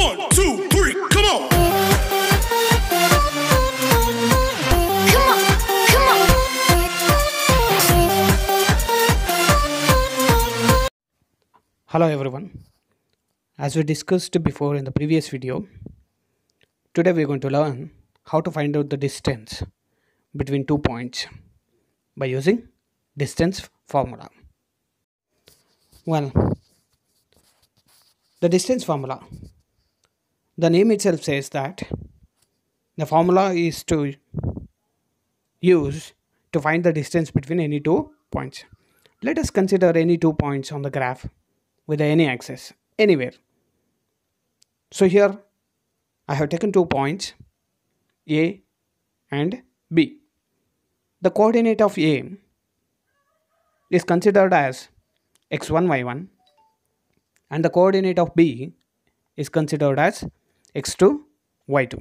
One, two, three, come on. Come on, come on. Hello everyone. As we discussed before in the previous video, today we're going to learn how to find out the distance between two points by using distance formula. Well, the distance formula the name itself says that the formula is to use to find the distance between any two points. Let us consider any two points on the graph with any axis, anywhere. So here I have taken two points A and B. The coordinate of A is considered as x1, y1 and the coordinate of B is considered as x2, y2.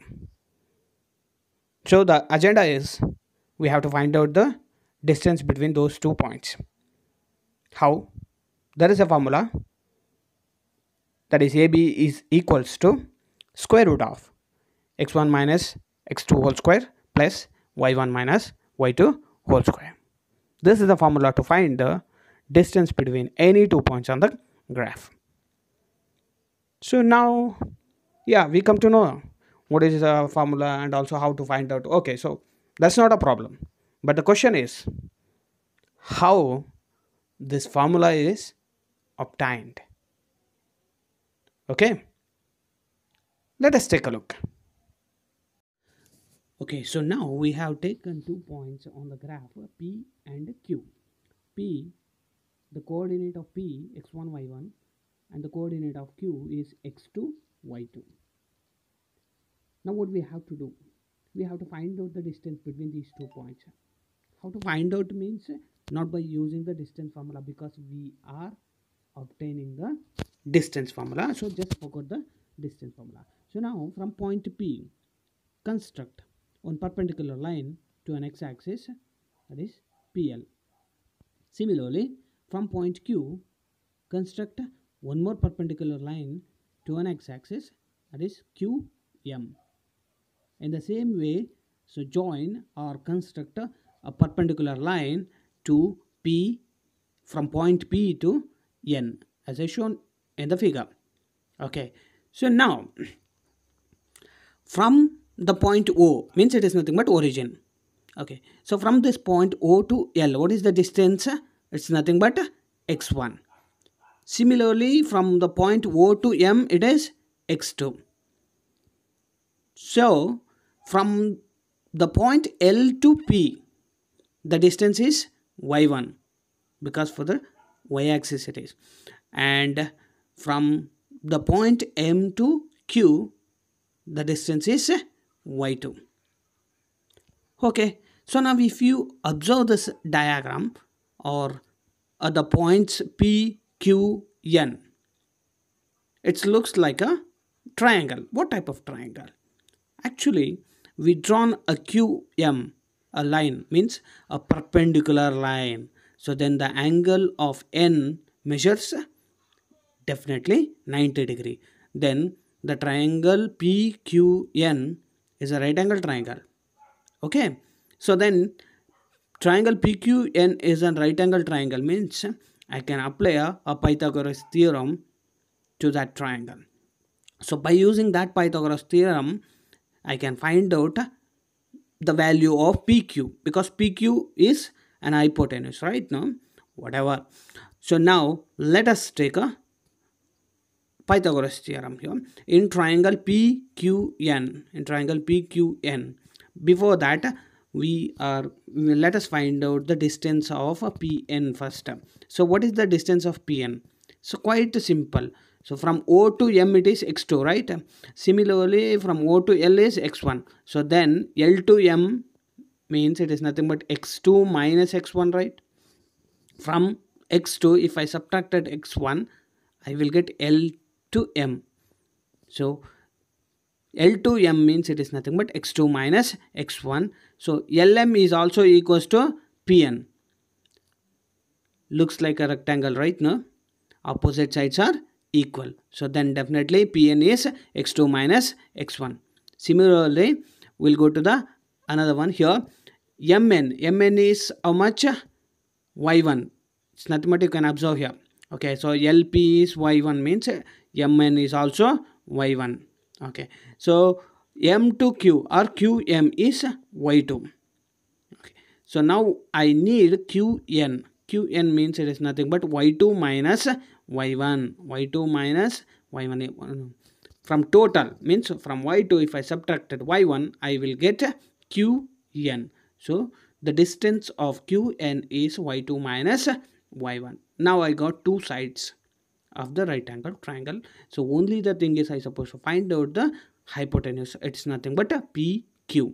So the agenda is we have to find out the distance between those two points. How? There is a formula that is AB is equals to square root of x1 minus x2 whole square plus y1 minus y2 whole square. This is the formula to find the distance between any two points on the graph. So now yeah we come to know what is the formula and also how to find out okay so that's not a problem but the question is how this formula is obtained okay let us take a look okay so now we have taken two points on the graph p and q p the coordinate of p x1 y1 and the coordinate of q is x2 y2 now what we have to do we have to find out the distance between these two points how to find out means not by using the distance formula because we are obtaining the distance formula so just forget the distance formula so now from point p construct one perpendicular line to an x-axis that is pl similarly from point q construct one more perpendicular line to an x-axis that is qm in the same way, so join or construct a, a perpendicular line to P from point P to N as I shown in the figure. Okay, so now from the point O means it is nothing but origin. Okay, so from this point O to L, what is the distance? It's nothing but x1. Similarly, from the point O to M, it is x2. So, from the point L to P the distance is y1 because for the y-axis it is and from the point M to Q the distance is y2 okay so now if you observe this diagram or uh, the points P Q N it looks like a triangle what type of triangle actually we drawn a QM, a line means a perpendicular line. So then the angle of N measures definitely 90 degree. Then the triangle PQN is a right angle triangle. Okay. So then triangle PQN is a right angle triangle means I can apply a, a Pythagoras theorem to that triangle. So by using that Pythagoras theorem, I can find out the value of PQ because PQ is an hypotenuse, right? now, whatever. So now let us take a Pythagoras theorem here in triangle PQN. In triangle PQN, before that we are let us find out the distance of PN first. So what is the distance of PN? So quite simple. So from O to M it is x2, right? Similarly, from O to L is x1. So then L to M means it is nothing but x2 minus x1, right? From x2, if I subtracted x1, I will get L to M. So L to M means it is nothing but x2 minus x1. So LM is also equals to PN. Looks like a rectangle, right? No? Opposite sides are equal. So then definitely Pn is x2 minus x1. Similarly, we'll go to the another one here. Mn, Mn is how much? Y1. It's nothing but you can observe here. Okay, so Lp is Y1 means Mn is also Y1. Okay, so M to Q or Qm is Y2. Okay, so now I need Qn qn means it is nothing but y2 minus y1 y2 minus y1 from total means from y2 if i subtracted y1 i will get qn so the distance of qn is y2 minus y1 now i got two sides of the right angle triangle so only the thing is i suppose to find out the hypotenuse it's nothing but a pq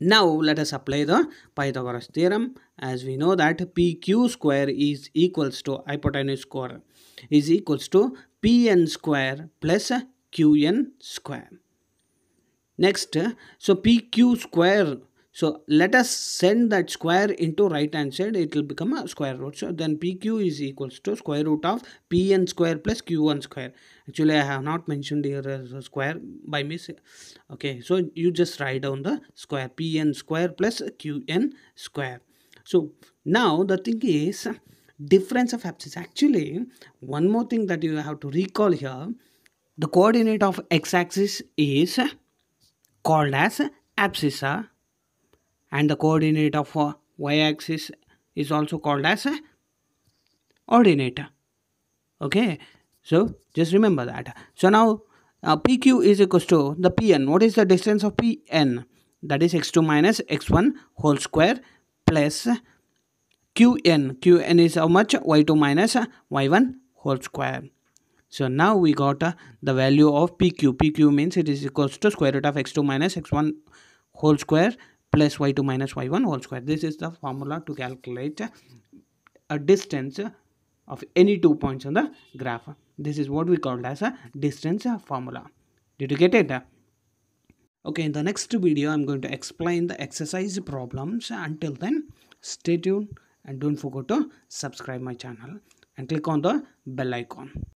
now let us apply the Pythagoras theorem as we know that PQ square is equals to hypotenuse square is equals to PN square plus QN square. Next, so PQ square so let us send that square into right hand side. It will become a square root. So then PQ is equals to square root of PN square plus Q1 square. Actually, I have not mentioned here as a square by me. Okay, so you just write down the square PN square plus QN square. So now the thing is difference of abscess. Actually, one more thing that you have to recall here. The coordinate of x-axis is called as abscissa and the coordinate of uh, y-axis is also called as ordinate okay so just remember that so now uh, pq is equal to the pn what is the distance of pn that is x2 minus x1 whole square plus qn qn is how much y2 minus y1 whole square so now we got uh, the value of pq pq means it is equal to square root of x2 minus x1 whole square plus y2 minus y1 whole square. This is the formula to calculate a distance of any two points on the graph. This is what we call as a distance formula. Did you get it? Okay, in the next video, I'm going to explain the exercise problems. Until then, stay tuned and don't forget to subscribe my channel and click on the bell icon.